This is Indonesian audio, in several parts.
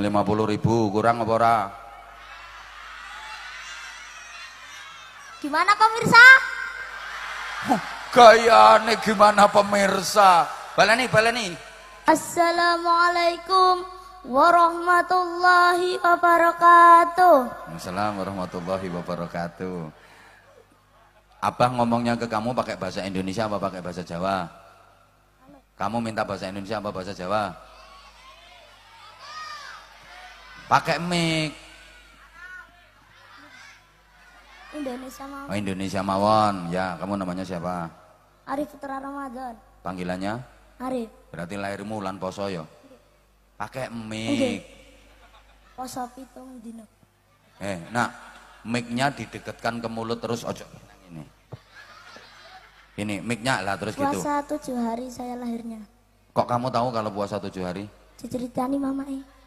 lima puluh ribu kurang apa ora? Gimana pemirsa? nih gimana pemirsa? Balani, balani. Assalamualaikum warahmatullahi wabarakatuh. Assalamualaikum warahmatullahi wabarakatuh. Apa ngomongnya ke kamu pakai bahasa Indonesia apa pakai bahasa Jawa? Kamu minta bahasa Indonesia apa bahasa Jawa? Pakai mic. Indonesia Mawon. Oh, Indonesia Mawon. Ya, kamu namanya siapa? Arif Putra Ramadan. Panggilannya? Arif. Berarti lahirmu lan poso ya? Pakai mic. Poso pitung dino. Eh, nak micnya didekatkan ke mulut terus ojo ini. Ini micnya lah terus puasa gitu. Puasa tujuh hari saya lahirnya. Kok kamu tahu kalau puasa tujuh hari? Diceritani ini.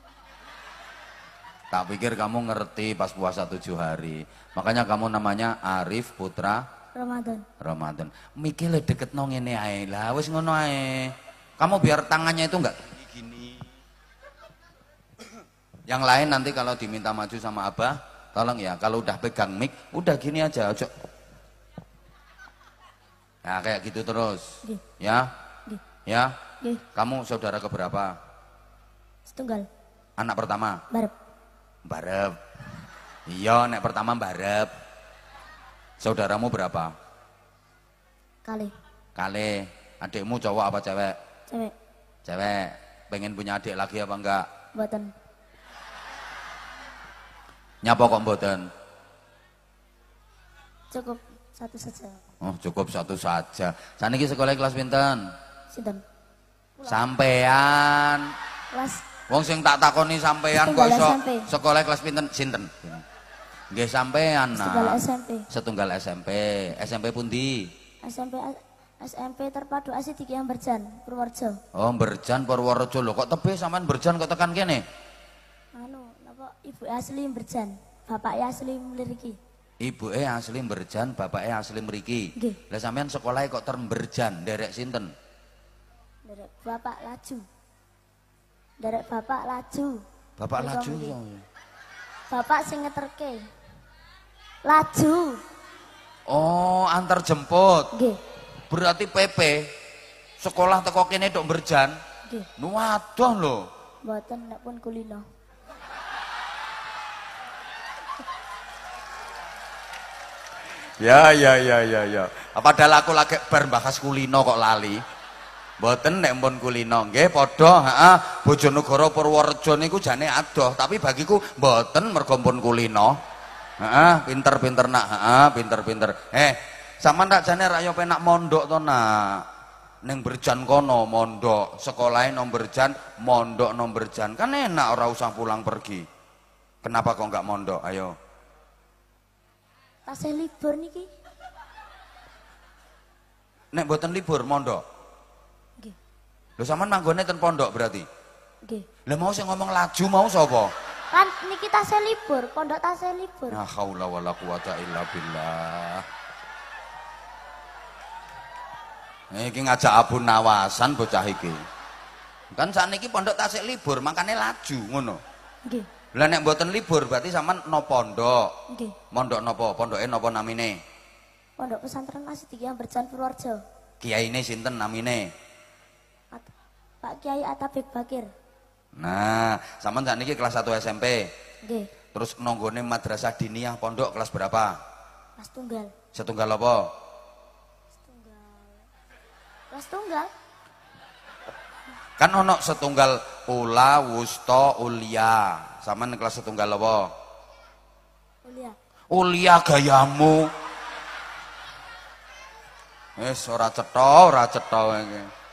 Tak pikir kamu ngerti pas puasa tujuh hari. Makanya kamu namanya Arif Putra Ramadan. Ramadan. Mikile deket nong ini ae lah, wis ngono ae. Kamu biar tangannya itu enggak gini. Yang lain nanti kalau diminta maju sama Abah, tolong ya kalau udah pegang mic, udah gini aja, ojo. Nah, kayak gitu terus. Gih. Ya? Gih. Ya? Gih. Kamu saudara keberapa? Setunggal. Anak pertama? Barep. Barep. Iya, nek pertama barep. Saudaramu berapa? Kali. Kali. Adikmu cowok apa cewek? Cewek. Cewek. Pengen punya adik lagi apa enggak? Mboten. Nyapa kok mboten? Cukup satu saja. Oh, cukup satu saja. Saniki sekolah kelas pinten? Sinten. Sampean. Kelas Wong sing tak takoni sampean kok iso sekolah kelas pinten sinten? Nggih sampean. Setunggal SMP. Setunggal SMP. SMP pundi? SMP SMP terpadu asih iki yang Berjan, Purworejo. Oh, Berjan Purworejo lho kok tebe sampean Berjan kok tekan kene? Anu, napa ibu asli Berjan, bapak asli Mliriki. Ibu e asli Berjan, bapak eh asli meriki. Nggih. Lah sampean sekolah kok terberjan, derek sinten? Derek bapak laju. Dari bapak laju. Bapak Bukan laju. Ya? Bapak sing ngeterke. Laju. Oh, antar jemput. Berarti PP sekolah teko kene dok berjan. Nggih. Nu Buatan lho. Mboten pun kulino. ya, ya, ya, ya, ya. Padahal aku lagi berbahas kulino kok lali. Boten nek mpun kulino nggih padha heeh Bojonegoro Purworejo niku jane adoh tapi bagiku boten mergo mpun kulino. Heeh pinter-pinter nak heeh pinter-pinter. Eh sampean tak jane rak yo penak mondok to nak. Ning Berjan kono mondok, sekolahe nom Berjan, mondok nom Berjan. Kan enak ora usah pulang pergi. Kenapa kok enggak mondok? Ayo. Tasih libur niki. Nek boten libur mondok. Lho sampean manggonnya ten pondok berarti? Nggih. Lah mau sih ngomong laju mau sapa? Kan niki tasih libur, pondok tasih libur. La haula wala quwata illa billah. Eh, iki ngajak abun nawasan bocah iki. Kan sakniki pondok tasik libur, makane laju ngono. Nggih. Lah nek mboten libur berarti sampean no pondok. Nggih. Mondok napa? Pondoke napa namine? Pondok Pesantren tiga Yang Berjalan Purworejo. Kiyaine sinten namine? Pak Kiai Atabib Bakir. Nah, sama saat ini kelas 1 SMP. Nggih. Terus nonggone madrasah diniyah pondok kelas berapa? Kelas tunggal. Setunggal apa? Setunggal. Kelas tunggal. Kan ono setunggal ula wusto ulia. Sama kelas setunggal apa? Ulia. Ulia gayamu. eh ora cetha, ora cetha iki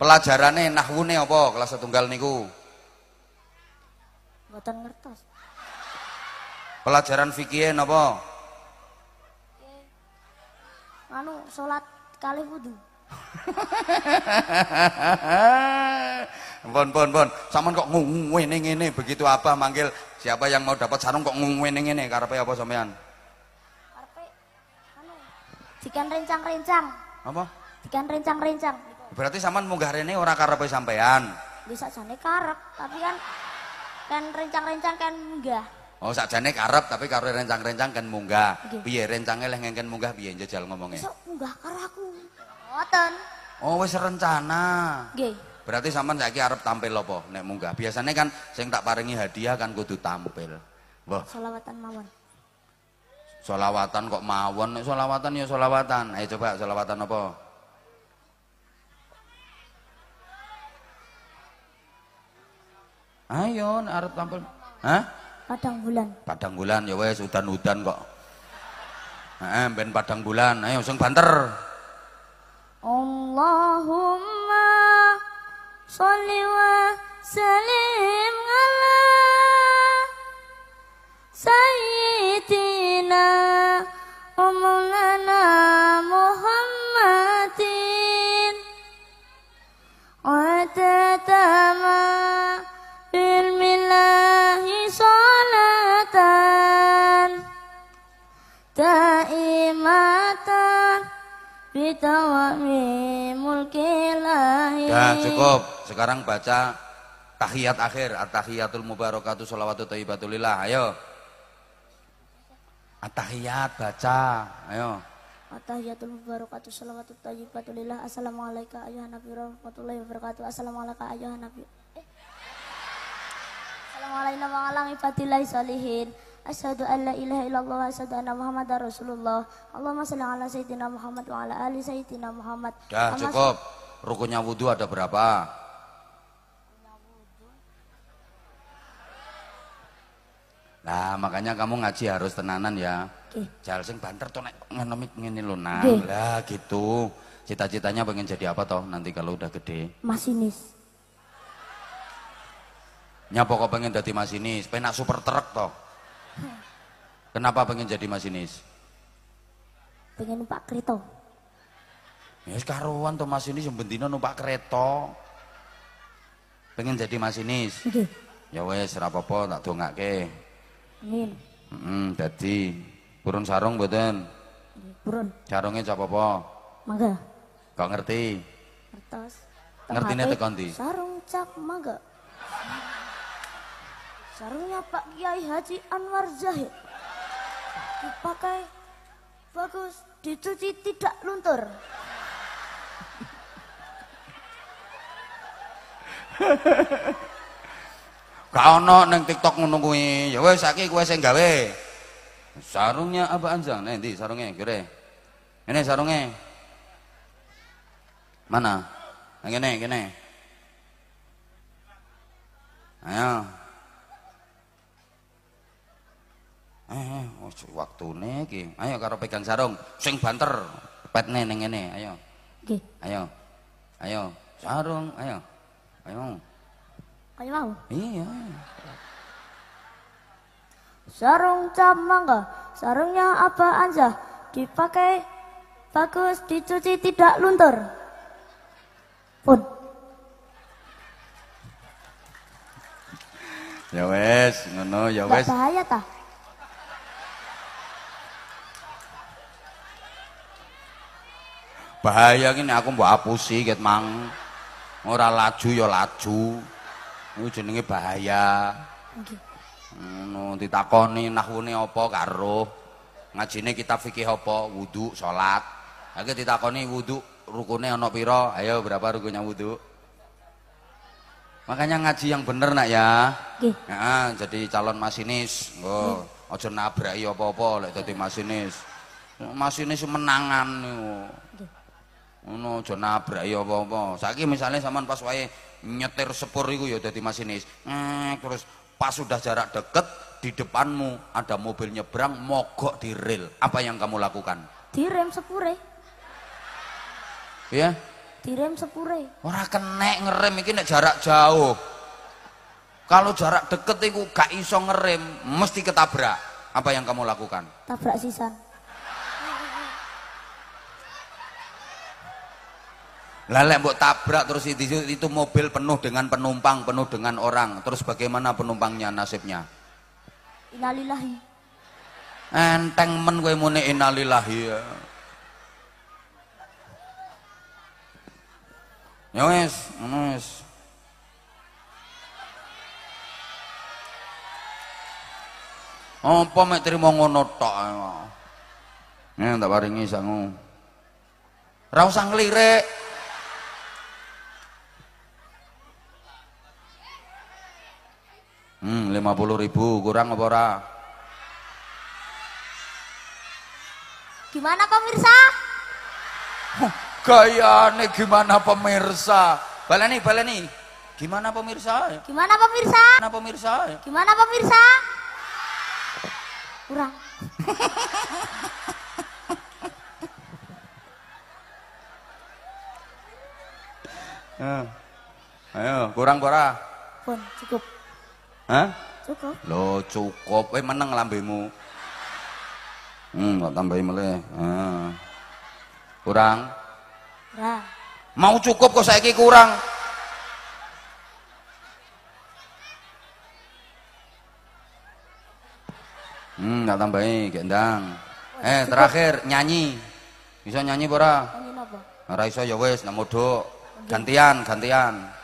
nah nahwune apa kelas satu setunggal niku? buatan ngertos. Pelajaran fikih apa eh, Anu sholat kali wudu. Bon bon bon, saman kok ngene ini, begitu apa manggil siapa yang mau dapat sarung kok ngene ngene karepe apa sampean? Karpe, anu dikan rencang-rencang. Apa? Dikan rencang-rencang. Berarti sampean munggah rene ora karepe sampean. Bisa jane karep, tapi kan kan rencang-rencang kan munggah. Oh sakjane karep tapi karo rencang-rencang kan munggah. Piye rencange leh ngengken munggah piye jajal ngomongnya? munggah karo aku. Ngoten. Oh wis rencana. Nggih. Berarti sampean saiki arep tampil apa nek munggah? Biasanya kan sing tak paringi hadiah kan kudu tampil. Wah. Selawatan mawon. Selawatan kok mawon, selawatan ya selawatan. Ayo eh, coba selawatan apa? Ayo nek arep tampil. Hah? Padang bulan. Padang bulan ya wes udan-udan kok. Heeh, ben padang bulan. Ayo sing banter. Allahumma sholli wa salim ala sayyidina Ya cukup. Sekarang baca tahiyat akhir. At-tahiyatul mubarakatuh salawatu thayyibatulillah. Ayo. At-tahiyat baca. Ayo. Atahiyatul tahiyatul mubarakatuh taibatulillah. Assalamualaikum ayah nabi rahmatullahi wabarakatuh. Assalamualaikum ayah nabi. Eh. Assalamualaikum warahmatullahi wabarakatuh. Asyhadu an la ilaha illallah wa asyhadu anna Muhammadar Rasulullah. Allahumma shalli ala sayyidina Muhammad wa ala ali sayyidina Muhammad. Dah cukup. Rukunnya wudu ada berapa? Nah, makanya kamu ngaji harus tenanan ya. Jal sing banter to nek ngenomik ngene lho nah. Lah gitu. Cita-citanya pengen jadi apa toh nanti kalau udah gede? Masinis. Nyapa kok pengen jadi masinis? Penak super truk toh. Kenapa pengen jadi masinis? Pengen numpak kereta. Ya karuan tuh masinis yang bendino numpak kereta. Pengen jadi masinis. Ya wes ora apa tuh tak dongake. Amin. Heeh, jadi -mm, burun sarung betul. Burun. Sarungnya cap apa? Maga. Kau ngerti. Ngertos. Ngertine tekan di. Sarung cap maga. Sarungnya Pak Kiai Haji Anwar Zahid. Dipakai bagus, dicuci tidak luntur. Gak ono neng TikTok ngono kuwi. Ya wis saiki kowe sing gawe. Sarungnya apa Anjang? nanti sarungnya, kira. Ini sarungnya. Mana? Ini, ini, ini. Ayo. Eh, waktu iki. Ayo karo pegang sarung, sing banter pet neng ini ayo. Nggih. Ayo. Ayo, sarung, ayo. Ayo. Ayo mau. Iya. Sarung cap mangga, sarungnya apa aja? Dipakai bagus, dicuci tidak luntur. Pun. Ya wes, ngono ya wes. Bahaya tak bahaya ini aku mbak apusi ket mang ora laju ya laju ini jenenge bahaya nggih ngono ditakoni nahwune apa karo ngajine kita fikih apa wudu sholat lagi ditakoni wudu rukunnya ono piro ayo berapa rukunnya wudu makanya ngaji yang bener nak ya nah, jadi calon masinis nggo aja nabraki apa-apa lek dadi masinis masinis menangan ngono aja nabrak ya apa-apa saiki misalnya sampean pas wae nyetir sepur iku ya dadi masinis mm, terus pas sudah jarak deket di depanmu ada mobil nyebrang mogok di rel apa yang kamu lakukan direm sepure ya direm sepure ora kene ngerem iki nek jarak jauh kalau jarak deket itu gak iso ngerem mesti ketabrak apa yang kamu lakukan tabrak sisa. Lalek mbok tabrak terus itu, itu mobil penuh dengan penumpang, penuh dengan orang. Terus bagaimana penumpangnya nasibnya? Innalillahi. Enteng men kowe muni innalillahi. Ya. Ya wis, wis. Apa mek trimo ngono tok. Ya, ya tak paringi sangu. Ra usah nglirik. lima 50 ribu kurang apa ora? Gimana pemirsa? Huh, nih gimana pemirsa? Baleni, baleni. Gimana pemirsa? Gimana pemirsa? Gimana pemirsa? Gimana pemirsa? Kurang. Eh, ayo, kurang kurang. Pun cukup. Hah? Cukup. Loh, cukup. Eh menang lambemu. Hmm, tak tambahin mulai ah. Kurang? Kurang. Mau cukup kok saya kurang. Hmm, tak tambahin gendang. eh, terakhir nyanyi. Bisa nyanyi bora Nyanyi apa? Raisa, ya wes, nek Gantian, Gantian, gantian.